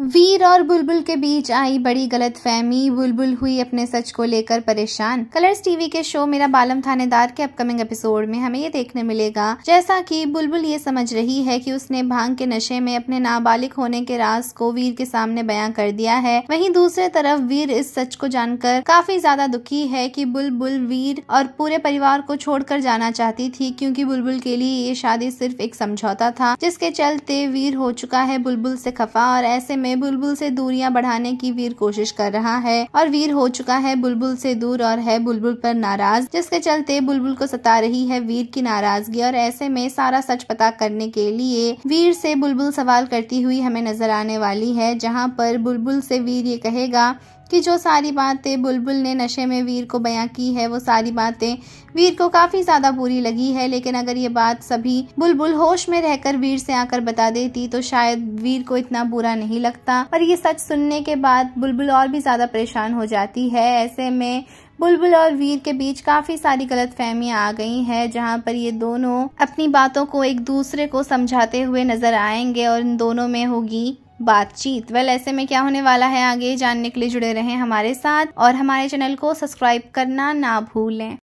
वीर और बुलबुल के बीच आई बड़ी गलत फहमी बुलबुल हुई अपने सच को लेकर परेशान कलर्स टीवी के शो मेरा बालम थानेदार के अपकमिंग एपिसोड में हमें ये देखने मिलेगा जैसा कि बुलबुल ये समझ रही है कि उसने भांग के नशे में अपने नाबालिग होने के राज को वीर के सामने बयां कर दिया है वहीं दूसरे तरफ वीर इस सच को जानकर काफी ज्यादा दुखी है की बुलबुल वीर और पूरे परिवार को छोड़ जाना चाहती थी क्यूँकी बुलबुल के लिए ये शादी सिर्फ एक समझौता था जिसके चलते वीर हो चुका है बुलबुल से खफा और ऐसे में में बुलबुल से दूरियां बढ़ाने की वीर कोशिश कर रहा है और वीर हो चुका है बुलबुल से दूर और है बुलबुल पर नाराज जिसके चलते बुलबुल को सता रही है वीर की नाराजगी और ऐसे में सारा सच पता करने के लिए वीर से बुलबुल सवाल करती हुई हमें नजर आने वाली है जहाँ पर बुलबुल से वीर ये कहेगा कि जो सारी बातें बुलबुल ने नशे में वीर को बयां की है वो सारी बातें वीर को काफी ज्यादा बुरी लगी है लेकिन अगर ये बात सभी बुलबुल होश में रहकर वीर से आकर बता देती तो शायद वीर को इतना बुरा नहीं लगता पर ये सच सुनने के बाद बुलबुल और भी ज्यादा परेशान हो जाती है ऐसे में बुलबुल और वीर के बीच काफी सारी गलत फहमियाँ आ गई हैं जहाँ पर ये दोनों अपनी बातों को एक दूसरे को समझाते हुए नजर आएंगे और इन दोनों में होगी बातचीत वेल ऐसे में क्या होने वाला है आगे जानने के लिए जुड़े रहें हमारे साथ और हमारे चैनल को सब्सक्राइब करना ना भूलें